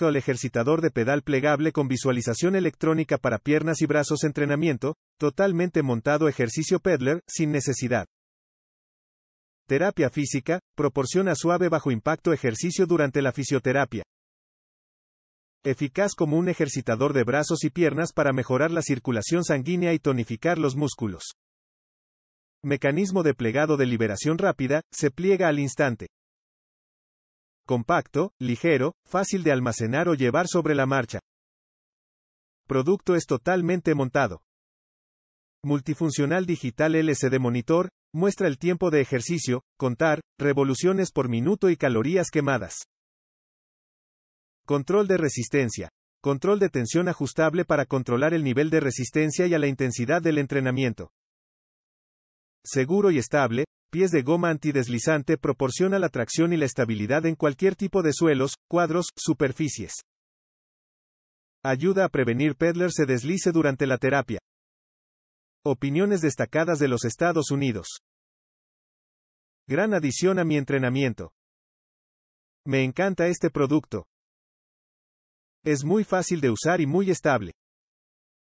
al ejercitador de pedal plegable con visualización electrónica para piernas y brazos entrenamiento, totalmente montado ejercicio pedler, sin necesidad. Terapia física, proporciona suave bajo impacto ejercicio durante la fisioterapia. Eficaz como un ejercitador de brazos y piernas para mejorar la circulación sanguínea y tonificar los músculos. Mecanismo de plegado de liberación rápida, se pliega al instante compacto, ligero, fácil de almacenar o llevar sobre la marcha. Producto es totalmente montado. Multifuncional digital LCD monitor, muestra el tiempo de ejercicio, contar, revoluciones por minuto y calorías quemadas. Control de resistencia. Control de tensión ajustable para controlar el nivel de resistencia y a la intensidad del entrenamiento. Seguro y estable, pies de goma antideslizante proporciona la tracción y la estabilidad en cualquier tipo de suelos, cuadros, superficies. Ayuda a prevenir Pedler se deslice durante la terapia. Opiniones destacadas de los Estados Unidos. Gran adición a mi entrenamiento. Me encanta este producto. Es muy fácil de usar y muy estable.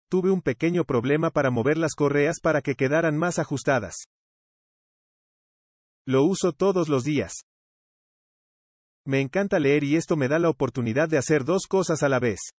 Tuve un pequeño problema para mover las correas para que quedaran más ajustadas. Lo uso todos los días. Me encanta leer y esto me da la oportunidad de hacer dos cosas a la vez.